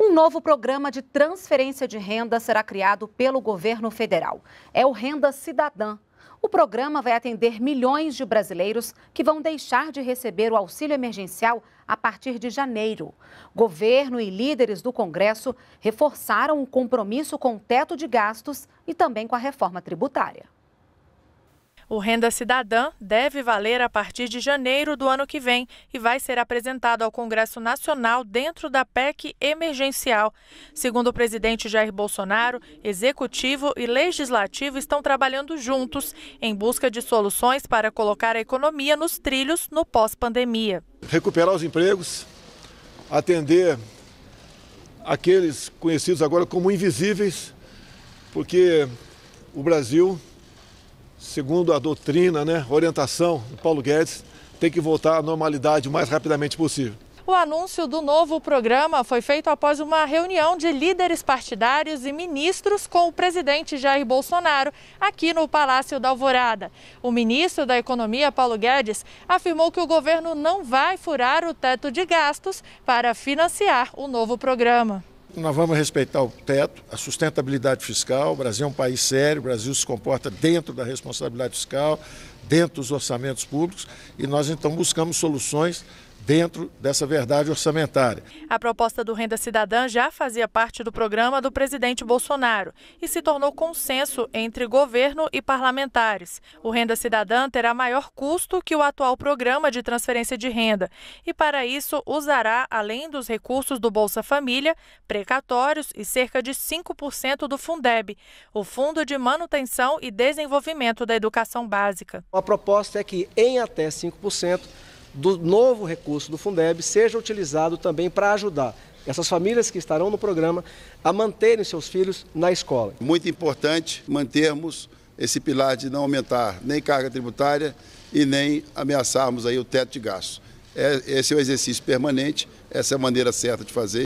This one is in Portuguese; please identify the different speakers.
Speaker 1: Um novo programa de transferência de renda será criado pelo governo federal. É o Renda Cidadã. O programa vai atender milhões de brasileiros que vão deixar de receber o auxílio emergencial a partir de janeiro. Governo e líderes do Congresso reforçaram o compromisso com o teto de gastos e também com a reforma tributária.
Speaker 2: O Renda Cidadã deve valer a partir de janeiro do ano que vem e vai ser apresentado ao Congresso Nacional dentro da PEC emergencial. Segundo o presidente Jair Bolsonaro, executivo e legislativo estão trabalhando juntos em busca de soluções para colocar a economia nos trilhos no pós-pandemia.
Speaker 3: Recuperar os empregos, atender aqueles conhecidos agora como invisíveis, porque o Brasil segundo a doutrina, né, orientação do Paulo Guedes, tem que voltar à normalidade o mais rapidamente possível.
Speaker 2: O anúncio do novo programa foi feito após uma reunião de líderes partidários e ministros com o presidente Jair Bolsonaro aqui no Palácio da Alvorada. O ministro da Economia, Paulo Guedes, afirmou que o governo não vai furar o teto de gastos para financiar o novo programa.
Speaker 4: Nós vamos respeitar o teto, a sustentabilidade fiscal. O Brasil é um país sério, o Brasil se comporta dentro da responsabilidade fiscal, dentro dos orçamentos públicos, e nós então buscamos soluções dentro dessa verdade orçamentária.
Speaker 2: A proposta do Renda Cidadã já fazia parte do programa do presidente Bolsonaro e se tornou consenso entre governo e parlamentares. O Renda Cidadã terá maior custo que o atual programa de transferência de renda e, para isso, usará, além dos recursos do Bolsa Família, precatórios e cerca de 5% do Fundeb, o Fundo de Manutenção e Desenvolvimento da Educação Básica.
Speaker 3: A proposta é que, em até 5%, do novo recurso do Fundeb seja utilizado também para ajudar essas famílias
Speaker 4: que estarão no programa a manterem seus filhos na escola. Muito importante mantermos esse pilar de não aumentar nem carga tributária e nem ameaçarmos aí o teto de gastos. É, esse é o exercício permanente, essa é a maneira certa de fazer.